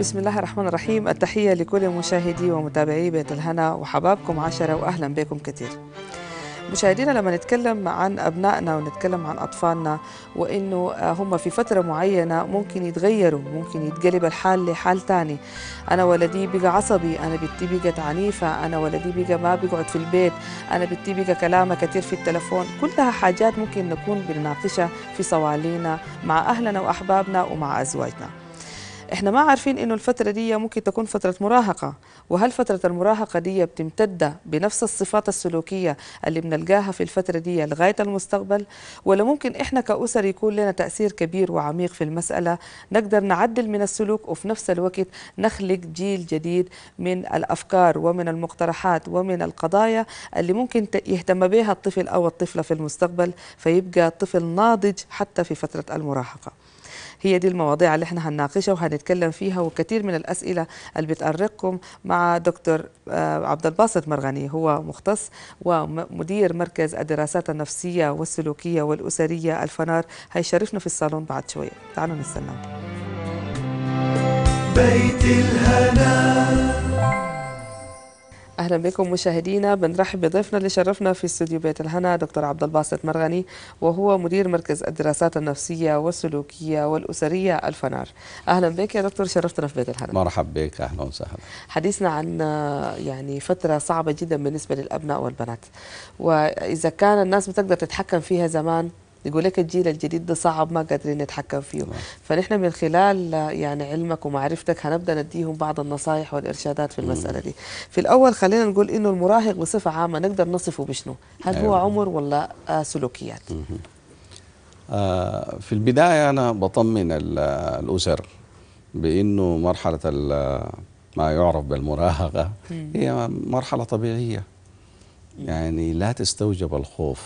بسم الله الرحمن الرحيم التحية لكل مشاهدي ومتابعي بيت الهنا وحبابكم عشرة وأهلا بكم كثير مشاهدينا لما نتكلم عن أبنائنا ونتكلم عن أطفالنا وإنه هم في فترة معينة ممكن يتغيروا ممكن يتقلب الحال لحال تاني أنا ولدي بقى عصبي أنا بنتي بقت عنيفة أنا ولدي بقى ما بيقعد في البيت أنا بنتي بقى كلامها كتير في التلفون كلها حاجات ممكن نكون بنناقشها في صوالينا مع أهلنا وأحبابنا ومع أزواجنا احنا ما عارفين انه الفتره دي ممكن تكون فتره مراهقه وهل فتره المراهقه دي بتمتد بنفس الصفات السلوكيه اللي بنلقاها في الفتره دي لغايه المستقبل ولا ممكن احنا كاسر يكون لنا تاثير كبير وعميق في المساله نقدر نعدل من السلوك وفي نفس الوقت نخلق جيل جديد من الافكار ومن المقترحات ومن القضايا اللي ممكن يهتم بها الطفل او الطفله في المستقبل فيبقى طفل ناضج حتى في فتره المراهقه هي دي المواضيع اللي احنا هنناقشها وهنتكلم فيها وكثير من الاسئله اللي بتارقكم مع دكتور آه، عبد الباسط مرغني هو مختص ومدير مركز الدراسات النفسيه والسلوكيه والاسريه الفنار هيشرفنا في الصالون بعد شويه تعالوا نستناه بيت الهنا اهلا بكم مشاهدينا بنرحب بضيفنا اللي شرفنا في استوديو بيت الهنا دكتور عبد الباسط مرغني وهو مدير مركز الدراسات النفسيه والسلوكيه والاسريه الفنار اهلا بك يا دكتور شرفتنا في بيت الهنا مرحبا بك اهلا وسهلا حديثنا عن آه، يعني فتره صعبه جدا بالنسبه للابناء والبنات واذا كان الناس بتقدر تتحكم فيها زمان يقول لك الجيل الجديد ده صعب ما قادرين نتحكم فيه نعم. فنحن من خلال يعني علمك ومعرفتك هنبدا نديهم بعض النصائح والارشادات في المساله دي في الاول خلينا نقول انه المراهق بصفه عامه نقدر نصفه بشنو هل هو أيوة. عمر ولا آه، سلوكيات آه، في البدايه انا بطمن الاسر بانه مرحله ما يعرف بالمراهقه هي مرحله طبيعيه يعني لا تستوجب الخوف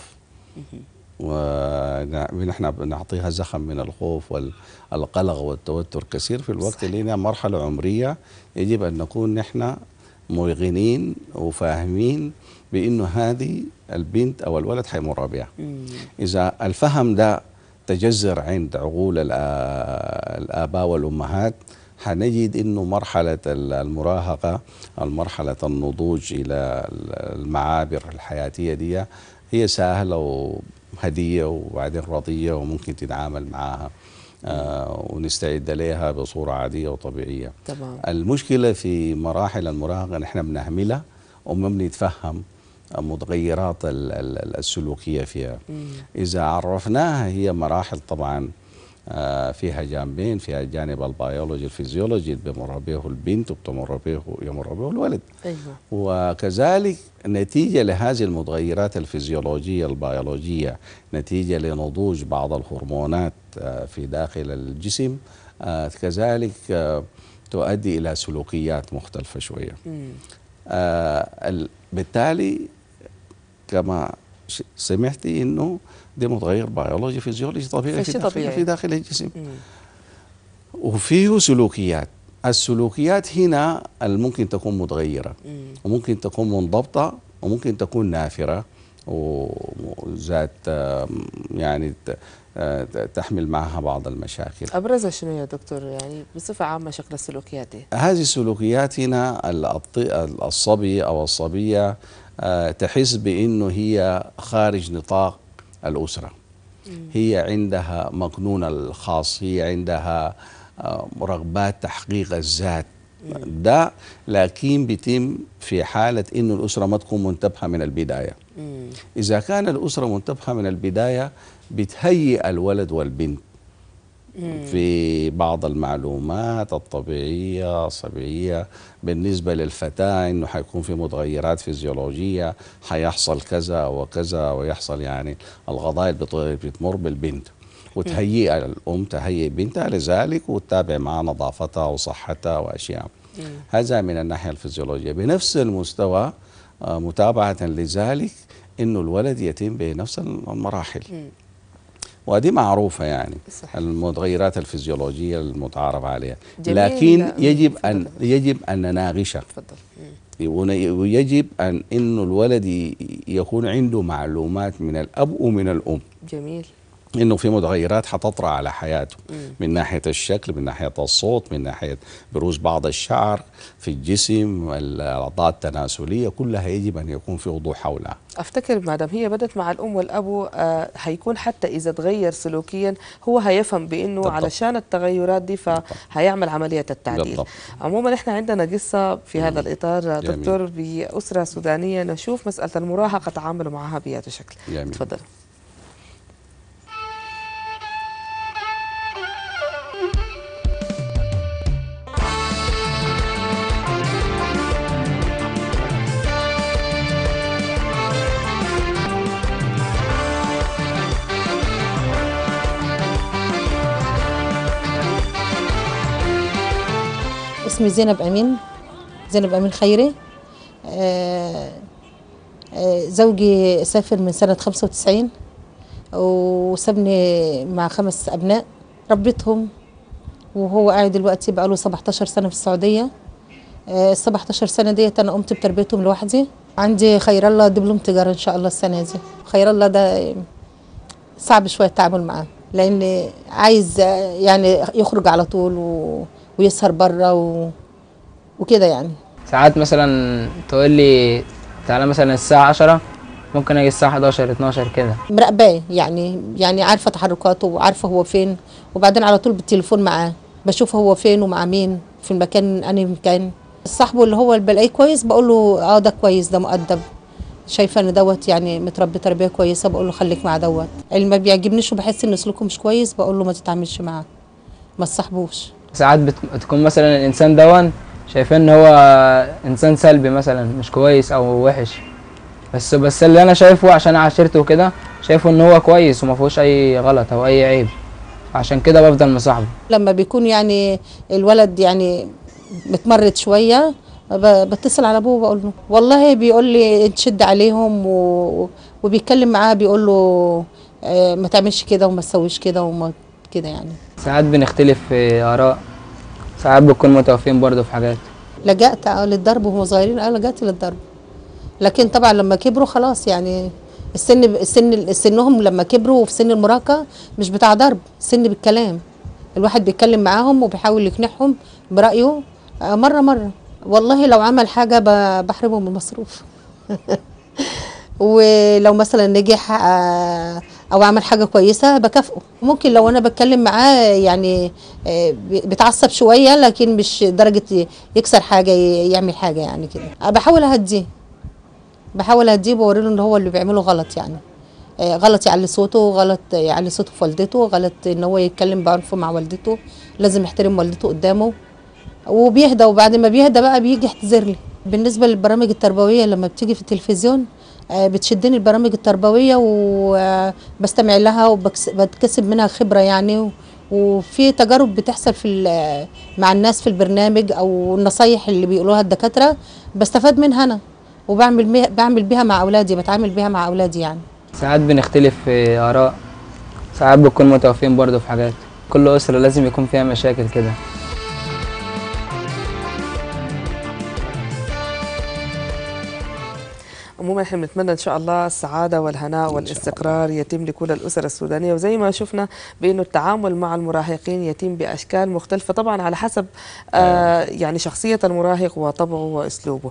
ونحن نعطيها زخم من الخوف والقلق والتوتر كثير في الوقت صحيح. لنا مرحلة عمرية يجب أن نكون نحن موغنين وفاهمين بأنه هذه البنت أو الولد حيمر بها إذا الفهم ده تجذر عند عقول الآباء والأمهات حنجد انه مرحله المراهقه المرحلة النضوج الى المعابر الحياتيه دي هي سهله هدية وبعدين رضية وممكن تتعامل معها آه، ونستعد لها بصورة عادية وطبيعية طبعا. المشكلة في مراحل المراهقة نحن بنهملها وما بنتفهم متغيرات السلوكية فيها مم. إذا عرفناها هي مراحل طبعا آه، فيها جانبين فيها جانب البيولوجي الفيزيولوجي اللي بيمر به البنت وبتمر به يمر به الولد أيوة. وكذلك نتيجة لهذه المتغيرات الفيزيولوجية البيولوجية نتيجة لنضوج بعض الهرمونات آه، في داخل الجسم آه، كذلك تؤدي إلى سلوكيات مختلفة شوية بالتالي كما سمعتي أنه دي متغير بيولوجي فيزيولوجي طبيعي في, داخل طبيعي. في داخل الجسم وفيه سلوكيات السلوكيات هنا الممكن تكون متغيره وممكن تكون منضبطه وممكن تكون نافره وذات يعني آه، تحمل معها بعض المشاكل ابرزها شنو يا دكتور يعني بصفه عامه شكل السلوكيات إيه؟ هذه السلوكيات هنا الصبي او الصبيه آه، تحس بانه هي خارج نطاق الأسرة هي عندها مكنونة الخاص هي عندها آه، رغبات تحقيق الذات ده لكن بيتم في حالة أن الأسرة ما تكون منتبهة من البداية إذا كان الأسرة منتبهة من البداية بتهيئ الولد والبنت في بعض المعلومات الطبيعية الصبيعية بالنسبة للفتاة أنه حيكون في متغيرات فيزيولوجية حيحصل كذا وكذا ويحصل يعني الغضايل بتمر بالبنت وتهيئ الأم تهيئ بنتها لذلك وتتابع مع نظافتها وصحتها وأشياء هذا من الناحية الفيزيولوجية بنفس المستوى آه، متابعة لذلك أنه الولد يتم بنفس المراحل ودي معروفة يعني صحيح. المتغيرات الفيزيولوجية المتعارف عليها لكن يجب فضل. أن يجب أن نناقشها ويجب أن إنه الولد يكون عنده معلومات من الأب ومن الأم جميل انه في متغيرات حتطرا على حياته من ناحيه الشكل من ناحيه الصوت من ناحيه بروز بعض الشعر في الجسم الاعضاء التناسليه كلها يجب ان يكون في وضوح حولها افتكر مادام هي بدت مع الام والابو آه، حيكون هيكون حتى اذا تغير سلوكيا هو هيفهم بانه بالضبط. علشان التغيرات دي فهيعمل عمليه التعديل بالضبط. عموما احنا عندنا قصه في هذا الاطار آه، دكتور باسره سودانيه نشوف مساله المراهقه تعاملوا معها بهذا الشكل تفضل اسمي زينب أمين زينب أمين خيري آه، آه، زوجي سافر من سنة 95 وسابني مع خمس أبناء ربيتهم وهو قاعد دلوقتي بقاله 17 سنة في السعودية ال آه، 17 سنة ديت أنا قمت بتربيتهم لوحدي عندي خير الله دبلوم تجارة إن شاء الله السنة دي خير الله ده صعب شوية التعامل معاه لأن عايز يعني يخرج على طول و ويسهر بره و... وكده يعني ساعات مثلا تقول لي تعالى مثلا الساعه 10 ممكن اجي الساعه 11 12 كده مراقباه يعني يعني عارفه تحركاته وعارفه هو فين وبعدين على طول بالتليفون معاه بشوف هو فين ومع مين في المكان انهي مكان صاحبه اللي هو اللي بلاقيه كويس بقول له اه ده كويس ده مؤدب شايفه ان دوت يعني متربي تربيه كويسه بقول له خليك مع دوت اللي ما بيعجبنيش وبحس ان سلوكه مش كويس بقول له ما تتعاملش معاه ما تصاحبوش ساعات بتكون مثلا الانسان دون شايفين ان هو انسان سلبي مثلا مش كويس او وحش بس بس اللي انا شايفه عشان عاشرته وكده شايفه ان هو كويس وما فيهوش اي غلط او اي عيب عشان كده بفضل مصاحبه لما بيكون يعني الولد يعني متمرد شويه بتصل على ابوه بقول له والله بيقول لي تشد عليهم وبيتكلم معاه بيقول له آه، ما تعملش كده وما تسويش كده وما كده يعني ساعات بنختلف في اراء ساعات بنكون متوافقين برضه في حاجات لجأت اه للضرب وهم صغيرين اه لجأت للضرب لكن طبعا لما كبروا خلاص يعني السن السن سنهم لما كبروا في سن المراهقه مش بتاع ضرب سن بالكلام الواحد بيتكلم معاهم وبيحاول يقنعهم برايه آه، مره مره والله لو عمل حاجه بحرمه من المصروف ولو مثلا نجح آه، او اعمل حاجه كويسه بكافئه ممكن لو انا بتكلم معاه يعني آه، بتعصب شويه لكن مش درجه يكسر حاجه يعمل حاجه يعني كده أه، بحاول اهديه بحاول اهديه بوريله ان هو اللي بيعمله غلط يعني آه، غلط يعلي صوته غلط يعلي صوته في والدته غلط ان هو يتكلم بعنف مع والدته لازم يحترم والدته قدامه وبيهدى وبعد ما بيهدى بقى بيجي يحتذر لي بالنسبه للبرامج التربويه لما بتيجي في التلفزيون آه، بتشدني البرامج التربويه وبستمع آه، لها وبتكسب منها خبره يعني وفي تجارب بتحصل في آه، مع الناس في البرنامج او النصايح اللي بيقولوها الدكاتره بستفاد منها انا وبعمل بعمل بيها مع اولادي بتعامل بيها مع اولادي يعني ساعات بنختلف في اراء ساعات بنكون متوافقين برضه في حاجات كل اسره لازم يكون فيها مشاكل كده عموما احنا بنتمنى ان شاء الله السعاده والهناء والاستقرار يتم لكل الاسر السودانيه وزي ما شفنا بانه التعامل مع المراهقين يتم باشكال مختلفه طبعا على حسب آه أيوة. يعني شخصيه المراهق وطبعه واسلوبه.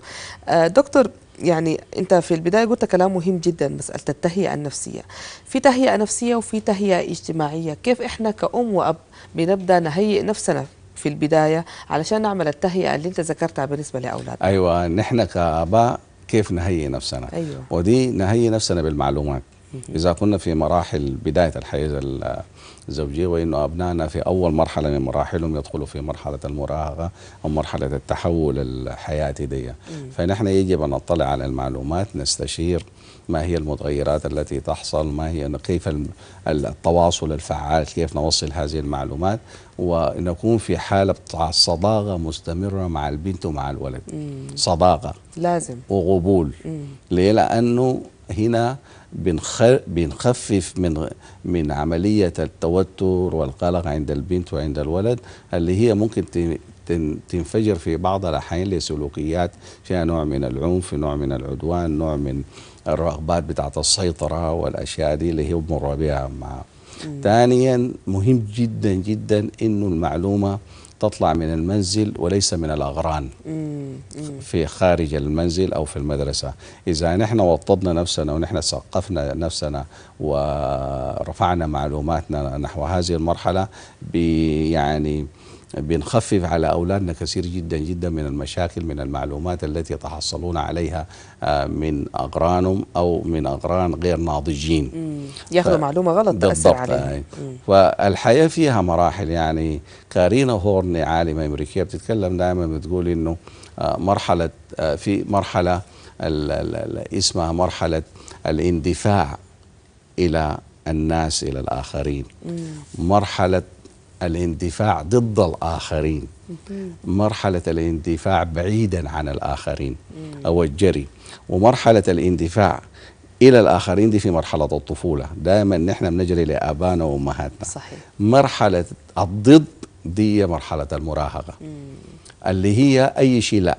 آه دكتور يعني انت في البدايه قلت كلام مهم جدا مساله التهيئه النفسيه في تهيئه نفسيه وفي تهيئه اجتماعيه كيف احنا كأم وأب بنبدا نهيئ نفسنا في البدايه علشان نعمل التهيئه اللي انت ذكرتها بالنسبه لاولادنا ايوه نحن كاباء كيف نهيئ نفسنا أيوة. ودي نهيئ نفسنا بالمعلومات إذا كنا في مراحل بداية الحياة الزوجية وإنه أبنائنا في أول مرحلة من مراحلهم يدخلوا في مرحلة المراهقة أو مرحلة التحول الحياتي دي فنحن يجب أن نطلع على المعلومات نستشير ما هي المتغيرات التي تحصل ما هي كيف التواصل الفعال كيف نوصل هذه المعلومات ونكون في حالة صداقة مستمرة مع البنت ومع الولد مم. صداقة لازم وقبول ليه لأنه هنا بنخفف من من عملية التوتر والقلق عند البنت وعند الولد اللي هي ممكن تنفجر في بعض الأحيان لسلوكيات فيها نوع من العنف نوع من العدوان نوع من الرغبات بتاعت السيطرة والأشياء دي اللي هي بمر بها معه ثانيا مهم جدا جدا انه المعلومه تطلع من المنزل وليس من الاغران مم. مم. في خارج المنزل او في المدرسه اذا نحن وطدنا نفسنا ونحن ثقفنا نفسنا ورفعنا معلوماتنا نحو هذه المرحله يعني بنخفف على أولادنا كثير جدا جدا من المشاكل من المعلومات التي يتحصلون عليها آه، من أقرانهم أو من أقران غير ناضجين ياخذوا ف... معلومة غلط تأثر عليهم آه. فالحياة فيها مراحل يعني كارينا هورني عالمة أمريكية بتتكلم دائما بتقول إنه آه، مرحلة في مرحلة اسمها مرحلة الاندفاع إلى الناس إلى الآخرين مم. مرحلة الاندفاع ضد الآخرين مرحلة الاندفاع بعيدا عن الآخرين أو الجري ومرحلة الاندفاع الى الاخرين دي في مرحله الطفوله دائما نحن بنجري لابانا وامهاتنا صحيح. مرحله الضد دي مرحله المراهقه اللي هي اي شيء لا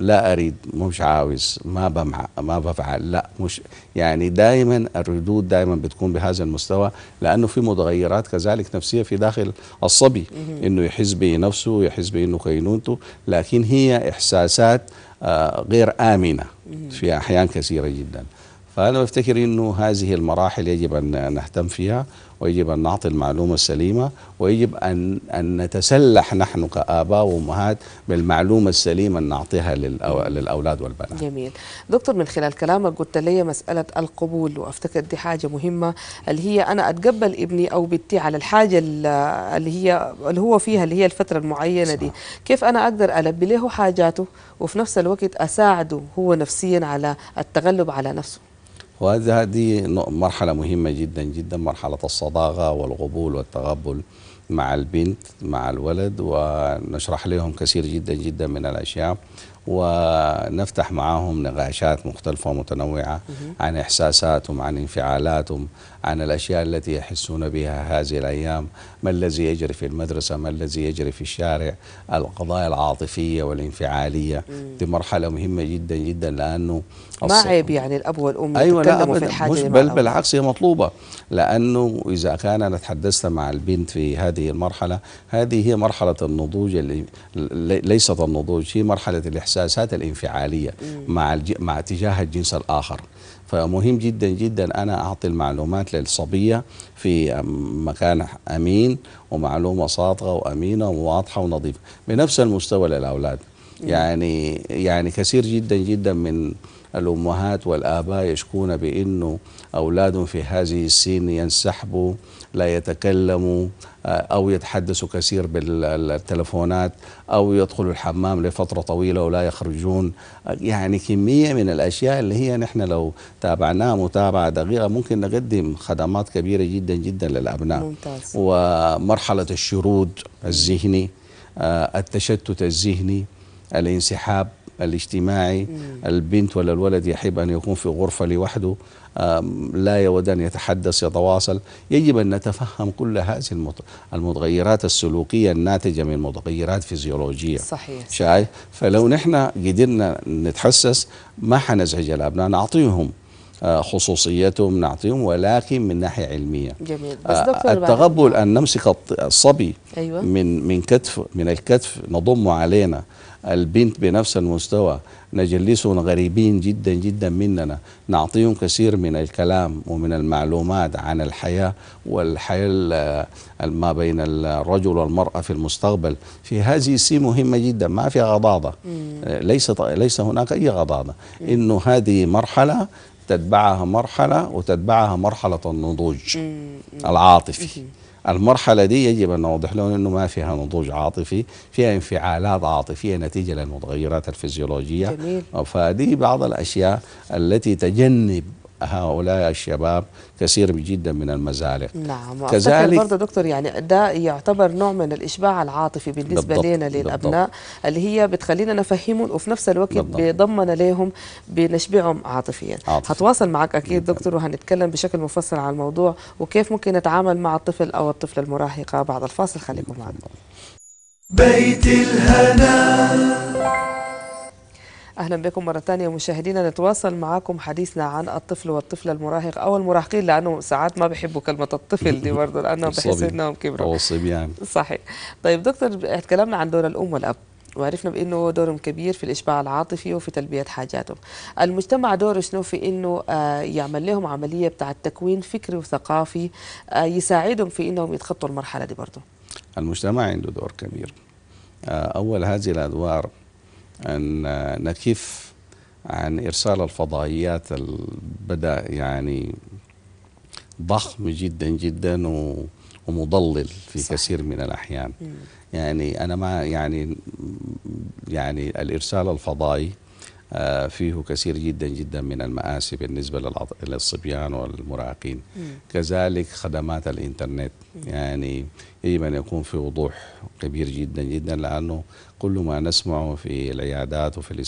لا اريد مش عاوز ما بمع ما بفعل لا مش يعني دائما الردود دائما بتكون بهذا المستوى لانه في متغيرات كذلك نفسيه في داخل الصبي انه يحس بنفسه يحس بانه كينونته لكن هي احساسات آه، غير امنه في احيان كثيره جدا فانا بفتكر انه هذه المراحل يجب ان نهتم فيها ويجب أن نعطي المعلومة السليمة ويجب أن, أن نتسلح نحن كآباء وأمهات بالمعلومة السليمة أن نعطيها للأو... للأولاد والبنات جميل دكتور من خلال كلامك قلت لي مسألة القبول وأفتكر دي حاجة مهمة اللي هي أنا أتقبل ابني أو بنتي على الحاجة اللي هي اللي هو فيها اللي هي الفترة المعينة صح. دي كيف أنا أقدر ألبي له حاجاته وفي نفس الوقت أساعده هو نفسيا على التغلب على نفسه وهذه مرحلة مهمة جدا جدا مرحلة الصداقة والقبول والتقبل مع البنت مع الولد ونشرح لهم كثير جدا جدا من الأشياء ونفتح معاهم نقاشات مختلفة ومتنوعة عن إحساساتهم عن انفعالاتهم عن الأشياء التي يحسون بها هذه الأيام ما الذي يجري في المدرسة ما الذي يجري في الشارع القضايا العاطفية والانفعالية دي مرحلة مهمة جدا جدا لأنه ما عيب يعني الأب والأم أيوة يتكلموا في الحاجة مش بل بالعكس هي مطلوبة لأنه إذا كان أنا تحدثت مع البنت في هذه المرحلة هذه هي مرحلة النضوج اللي ليست النضوج هي مرحلة الإحساس الإحساسات الانفعالية مع, الج... مع تجاه الجنس الآخر فمهم جدا جدا أنا أعطي المعلومات للصبية في مكان أمين ومعلومة صادقة وأمينة وواضحة ونظيفة بنفس المستوى للأولاد يعني يعني كثير جدا جدا من الأمهات والآباء يشكون بأنه أولادهم في هذه السن ينسحبوا لا يتكلموا آه، أو يتحدثوا كثير بالتلفونات أو يدخلوا الحمام لفترة طويلة ولا يخرجون آه، يعني كمية من الأشياء اللي هي نحن لو تابعناها متابعة دقيقة ممكن نقدم خدمات كبيرة جدا جدا للأبناء ممتاز. ومرحلة الشرود الذهني آه، التشتت الذهني الانسحاب الاجتماعي البنت ولا الولد يحب أن يكون في غرفة لوحده لا يود أن يتحدث يتواصل يجب أن نتفهم كل هذه المتغيرات السلوكية الناتجة من متغيرات فيزيولوجية صحيح شايف فلو نحن قدرنا نتحسس ما حنزعج الأبناء نعطيهم آه، خصوصيتهم نعطيهم ولكن من ناحيه علميه جميل بس آه، دكتور التغبل ان نمسك الصبي أيوة. من من كتف من الكتف نضمه علينا البنت بنفس المستوى نجلسهم غريبين جدا جدا مننا نعطيهم كثير من الكلام ومن المعلومات عن الحياة والحياة ما بين الرجل والمرأة في المستقبل في هذه السي مهمة جدا ما في غضاضة ليس, ليس هناك أي غضاضة إنه هذه مرحلة تتبعها مرحلة وتتبعها مرحلة النضوج العاطفي المرحلة دي يجب أن نوضح لهم أنه ما فيها نضوج عاطفي فيها انفعالات عاطفية نتيجة للمتغيرات الفسيولوجية جميل. فدي بعض الأشياء التي تجنب هؤلاء الشباب كثير جدا من المزالق نعم كذلك برضه دكتور يعني ده يعتبر نوع من الإشباع العاطفي بالنسبة بالضبط لنا للأبناء اللي هي بتخلينا نفهمهم وفي نفس الوقت بيضمن لهم بنشبعهم عاطفيا عاطف. هتواصل معك أكيد دكتور وهنتكلم بشكل مفصل عن الموضوع وكيف ممكن نتعامل مع الطفل أو الطفلة المراهقة بعد الفاصل خليكم معنا بيت الهنا أهلا بكم مرة ثانية مشاهدينا نتواصل معكم حديثنا عن الطفل والطفل المراهق أو المراهقين لأنه ساعات ما بيحبوا كلمة الطفل دي برضه لأنهم بحس إنهم كبروا أو الصبيان يعني. صحيح طيب دكتور تكلمنا عن دور الأم والأب وعرفنا بانه دورهم كبير في الاشباع العاطفي وفي تلبيه حاجاتهم. المجتمع دوره شنو في انه آه، يعمل لهم عمليه بتاعت تكوين فكري وثقافي آه، يساعدهم في انهم يتخطوا المرحله دي برضه. المجتمع عنده دور كبير. آه، اول هذه الادوار أن نكف عن إرسال الفضائيات بدأ يعني ضخم جدا جدا ومضلل في صح. كثير من الأحيان يعني أنا ما يعني يعني الإرسال الفضائي آه، فيه كثير جدا جدا من المآسي بالنسبة للصبيان والمراهقين كذلك خدمات الإنترنت يعني يجب أن يكون في وضوح كبير جدا جدا لأنه كل ما نسمعه في العيادات وفي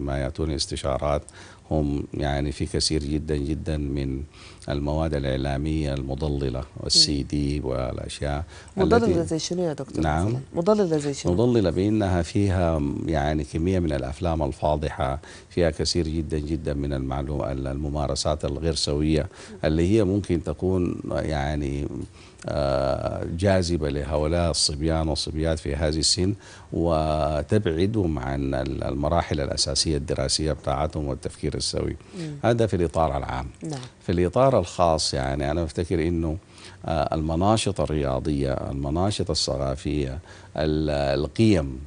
ما يأتون استشارات هم يعني في كثير جدا جدا من المواد الإعلامية المضللة والسي دي والأشياء مضللة زي شنو يا دكتور؟ نعم مضللة زي شنو؟ مضللة بأنها فيها يعني كمية من الأفلام الفاضحة فيها كثير جدا جدا من المعلومات الممارسات الغير سوية اللي هي ممكن تكون يعني آه، جاذبة لهؤلاء الصبيان والصبيات في هذه السن وتبعدهم عن المراحل الأساسية الدراسية بتاعتهم والتفكير السوي هذا في الإطار العام نعم. في الإطار الخاص يعني أنا أفتكر أنه آه، المناشط الرياضية المناشط الثقافية القيم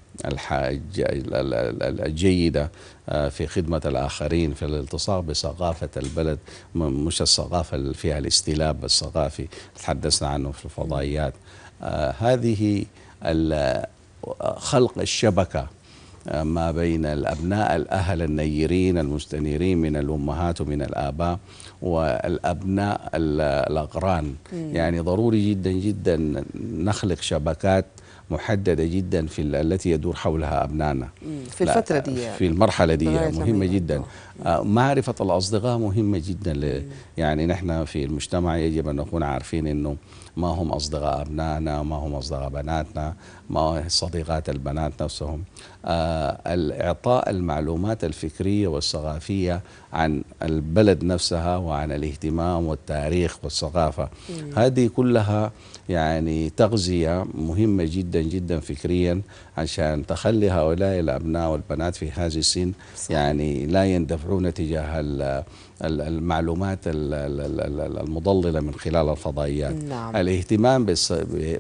الجيدة آه، في خدمة الآخرين في الالتصاق بثقافة البلد مش الثقافة اللي فيها الاستلاب الثقافي تحدثنا عنه في الفضائيات آه، هذه خلق الشبكة آه، ما بين الأبناء الأهل النيرين المستنيرين من الأمهات ومن الآباء والأبناء الأقران يعني ضروري جدا جدا نخلق شبكات محدده جدا في التي يدور حولها ابنائنا في الفتره دي في يعني. المرحله دي يعني مهمه جدا آه، معرفه الاصدقاء مهمه جدا يعني نحن في المجتمع يجب ان نكون عارفين انه ما هم أصدقاء أبنائنا ما هم أصدقاء بناتنا ما صديقات البنات نفسهم آه، إعطاء المعلومات الفكرية والثقافية عن البلد نفسها وعن الاهتمام والتاريخ والثقافة هذه كلها يعني تغذية مهمة جدا جدا فكريا عشان تخلي هؤلاء الأبناء والبنات في هذه السن يعني لا يندفعون تجاه المعلومات المضللة من خلال الفضائيات نعم. الاهتمام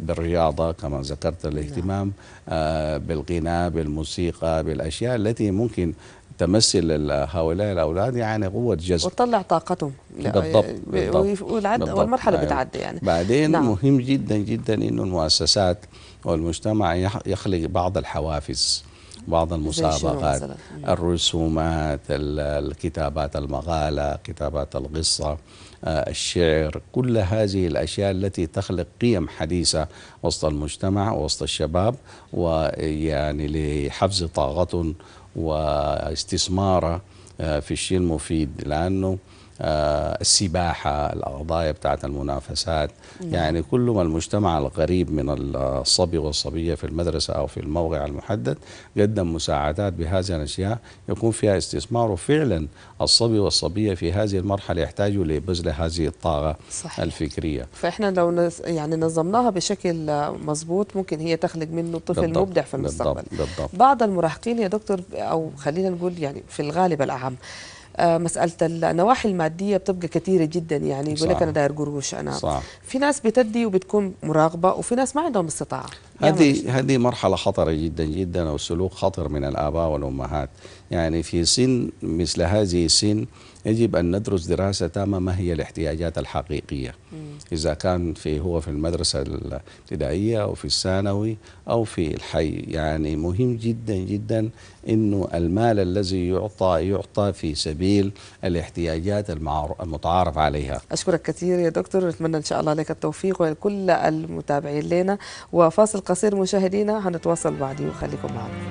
بالرياضة كما ذكرت الاهتمام نعم. آه، بالغناء بالموسيقى بالأشياء التي ممكن تمثل هؤلاء الاولاد يعني قوه جذب وتطلع طاقتهم بالضبط, بالضبط. والعد والمرحله أيوه. بتعدي يعني بعدين نعم. مهم جدا جدا انه المؤسسات والمجتمع يخلق بعض الحوافز بعض المسابقات الرسومات الكتابات المقالة كتابات القصة آه، الشعر كل هذه الأشياء التي تخلق قيم حديثة وسط المجتمع وسط الشباب ويعني لحفظ طاقتهم واستثماره آه، في الشيء المفيد لأنه آه، السباحة القضايا بتاعت المنافسات يعني كل ما المجتمع القريب من الصبي والصبية في المدرسة أو في الموقع المحدد قدم مساعدات بهذه الأشياء يكون فيها استثمار وفعلا الصبي والصبية في هذه المرحلة يحتاجوا لبذل هذه الطاقة صحيح. الفكرية فإحنا لو نز... يعني نظمناها بشكل مظبوط ممكن هي تخلق منه طفل بالضبط. مبدع في المستقبل بالضبط. بالضبط. بعض المراهقين يا دكتور أو خلينا نقول يعني في الغالب الأعم آه، مساله النواحي الماديه بتبقى كثيره جدا يعني يقول لك انا داير قروش انا صح. في ناس بتدي وبتكون مراقبة وفي ناس ما عندهم استطاعه هذه هذه مرحله خطره جدا جدا او سلوك خطر من الاباء والامهات يعني في سن مثل هذه السن يجب أن ندرس دراسة تامة ما هي الاحتياجات الحقيقية إذا كان في هو في المدرسة الابتدائية أو في الثانوي أو في الحي يعني مهم جدا جدا أنه المال الذي يعطى يعطى في سبيل الاحتياجات المتعارف عليها أشكرك كثير يا دكتور أتمنى إن شاء الله لك التوفيق ولكل المتابعين لنا وفاصل قصير مشاهدينا هنتواصل بعدين وخليكم معنا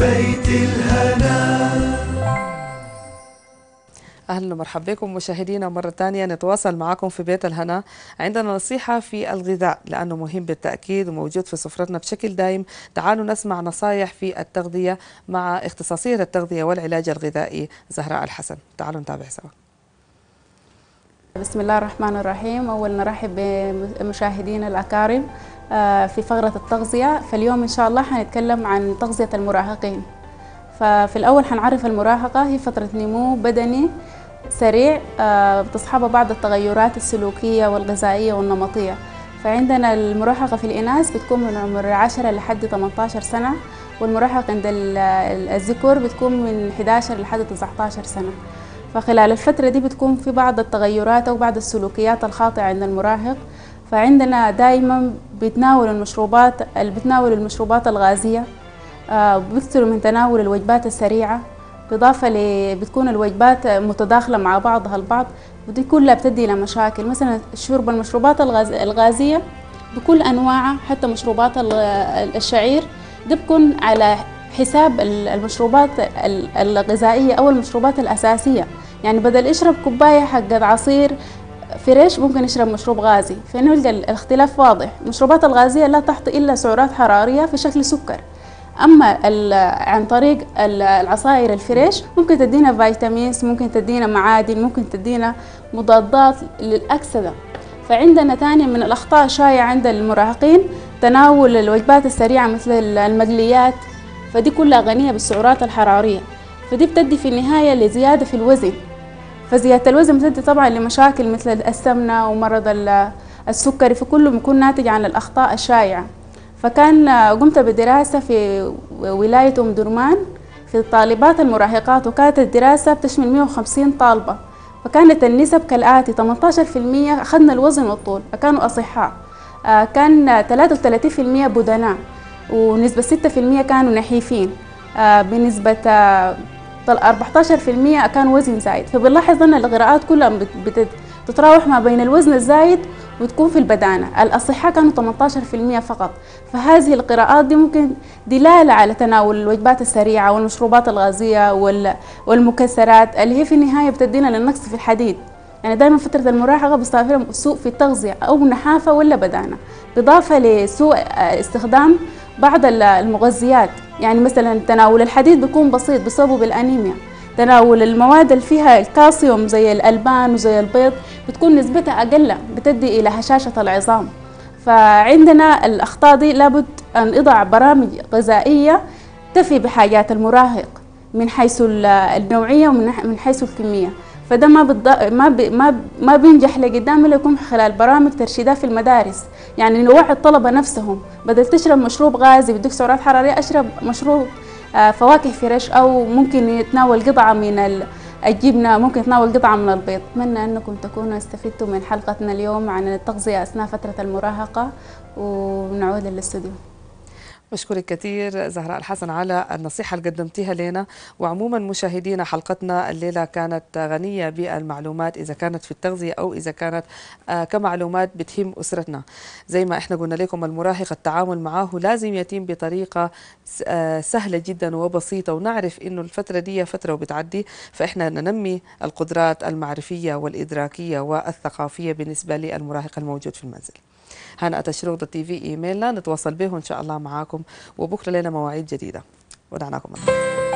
بيت الهنا أهلا ومرحبا بكم مشاهدينا مرة ثانية نتواصل معكم في بيت الهنا عندنا نصيحة في الغذاء لأنه مهم بالتأكيد وموجود في سفرتنا بشكل دائم تعالوا نسمع نصايح في التغذية مع اختصاصية التغذية والعلاج الغذائي زهراء الحسن تعالوا نتابع سوا بسم الله الرحمن الرحيم أول نرحب بمشاهدينا الأكارم آه، في فقرة التغذية فاليوم إن شاء الله حنتكلم عن تغذية المراهقين ففي الأول حنعرف المراهقة هي فترة نمو بدني سريع آه، بتصحبه بعض التغيرات السلوكية والغذائية والنمطية فعندنا المراهقة في الإناث بتكون من عمر 10 لحد 18 سنة والمراهق عند الذكور بتكون من 11 لحد 19 سنة فخلال الفترة دي بتكون في بعض التغيرات أو بعض السلوكيات الخاطئة عند المراهق فعندنا دائما بيتناولوا المشروبات بتناول المشروبات الغازية آه، بيكثروا من تناول الوجبات السريعة بالاضافه ل... بتكون الوجبات متداخله مع بعضها البعض ودي كلها بتدي لمشاكل مثلا شرب المشروبات الغازيه بكل انواعها حتى مشروبات الشعير دي بتكون على حساب المشروبات الغذائيه او المشروبات الاساسيه يعني بدل اشرب كوبايه حق عصير فريش ممكن يشرب مشروب غازي فنلقى الاختلاف واضح المشروبات الغازيه لا تحط الا سعرات حراريه في شكل سكر اما عن طريق العصائر الفريش ممكن تدينا فيتامينز ممكن تدينا معادن ممكن تدينا مضادات للاكسده فعندنا ثاني من الاخطاء الشائعه عند المراهقين تناول الوجبات السريعه مثل المقليات فدي كلها غنيه بالسعرات الحراريه فدي بتدي في النهايه لزياده في الوزن فزياده الوزن بتدي طبعا لمشاكل مثل السمنه ومرض السكري فكله بيكون ناتج عن الاخطاء الشائعه فكان آه، قمت بدراسة في ولاية أم درمان في الطالبات المراهقات وكانت الدراسة بتشمل 150 طالبة فكانت النسب كالآتي 18% أخذنا الوزن والطول كانوا أصحاء آه، كان 33% بدناء ونسبة 6% كانوا نحيفين آه، بنسبة 14% كان وزن زايد فبنلاحظ أن الغراءات كلها بتتراوح ما بين الوزن الزايد وتكون في البدانة الأصحاء كانوا 18% فقط فهذه القراءات دي ممكن دلالة على تناول الوجبات السريعة والمشروبات الغازية والمكسرات اللي هي في النهاية بتدينا للنقص في الحديد يعني دائما فترة المراهقة بيستغفرهم سوء في التغذية أو نحافة ولا بدانة إضافة لسوء استخدام بعض المغذيات يعني مثلا تناول الحديد بيكون بسيط بسبب الأنيميا تناول المواد اللي فيها الكالسيوم زي الألبان وزي البيض بتكون نسبتها أقل بتدي إلى هشاشة العظام فعندنا الأخطاء دي لابد أن نضع برامج غذائية تفي بحاجات المراهق من حيث النوعية ومن حيث الكمية فده ما بتض... ما ب... ما ب... ما بينجح لقدام الا يكون خلال برامج ترشيدات في المدارس يعني نوعي الطلبه نفسهم بدل تشرب مشروب غازي بدك سعرات حراريه اشرب مشروب آه، فواكه فريش او ممكن يتناول قطعه من الجبنه ممكن يتناول قطعه من البيض اتمنى انكم تكونوا استفدتوا من حلقتنا اليوم عن التغذيه اثناء فتره المراهقه ونعود للاستوديو بشكرك كثير زهراء الحسن على النصيحة اللي قدمتيها لنا وعموما مشاهدينا حلقتنا الليلة كانت غنية بالمعلومات إذا كانت في التغذية أو إذا كانت آه، كمعلومات بتهم أسرتنا زي ما إحنا قلنا لكم المراهق التعامل معه لازم يتم بطريقة آه، سهلة جدا وبسيطة ونعرف إنه الفترة دي فترة وبتعدي فإحنا ننمي القدرات المعرفية والإدراكية والثقافية بالنسبة للمراهق الموجود في المنزل هنا الشروق دوت تي في إيميلنا نتواصل به وإن شاء الله معاكم وبكرة لنا مواعيد جديدة ودعناكم الله